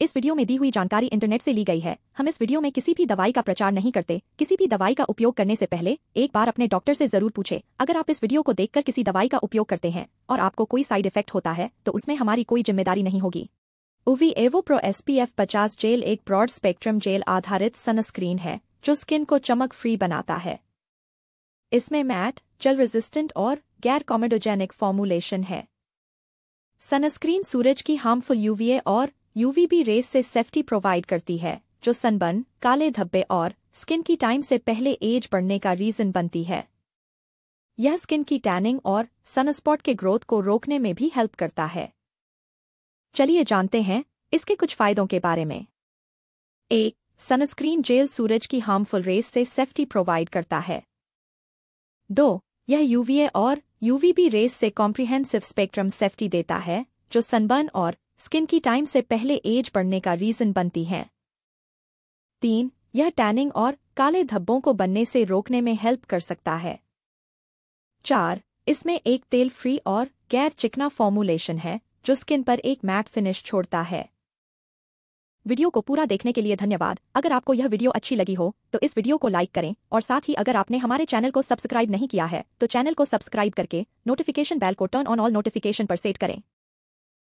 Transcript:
इस वीडियो में दी हुई जानकारी इंटरनेट से ली गई है हम इस वीडियो में किसी भी दवाई का प्रचार नहीं करते किसी भी दवाई का उपयोग करने से पहले एक बार अपने डॉक्टर से जरूर पूछे अगर आप इस वीडियो को देखकर किसी दवाई का उपयोग करते हैं और आपको कोई साइड इफेक्ट होता है तो उसमें हमारी कोई जिम्मेदारी नहीं होगी उवी एवो प्रो एस पी पचास जेल एक ब्रॉड स्पेक्ट्रम जेल आधारित सनस्क्रीन है जो स्किन को चमक फ्री बनाता है इसमें मैट जल रेजिस्टेंट और गैर कॉमेडोजेनिक फॉर्मुलेशन है सनस्क्रीन सूरज की हार्मफुल यूवीए और यूवीबी रेस से सेफ्टी प्रोवाइड करती है जो सनबर्न काले धब्बे और स्किन की टाइम से पहले एज बढ़ने का रीजन बनती है यह स्किन की टैनिंग और सनस्पॉट के ग्रोथ को रोकने में भी हेल्प करता है चलिए जानते हैं इसके कुछ फायदों के बारे में एक सनस्क्रीन जेल सूरज की हार्मफुल रेस से सेफ्टी प्रोवाइड करता है दो यह यूवीए और यूवीबी रेस से कॉम्प्रिहेंसिव स्पेक्ट्रम सेफ्टी देता है जो सनबर्न और स्किन की टाइम से पहले एज बढ़ने का रीजन बनती है तीन यह टैनिंग और काले धब्बों को बनने से रोकने में हेल्प कर सकता है चार इसमें एक तेल फ्री और गैर चिकना फॉर्मूलेशन है जो स्किन पर एक मैट फिनिश छोड़ता है वीडियो को पूरा देखने के लिए धन्यवाद अगर आपको यह वीडियो अच्छी लगी हो तो इस वीडियो को लाइक करें और साथ ही अगर आपने हमारे चैनल को सब्सक्राइब नहीं किया है तो चैनल को सब्सक्राइब करके नोटिफिकेशन बेल को टर्न ऑन ऑल नोटिफिकेशन पर सेट करें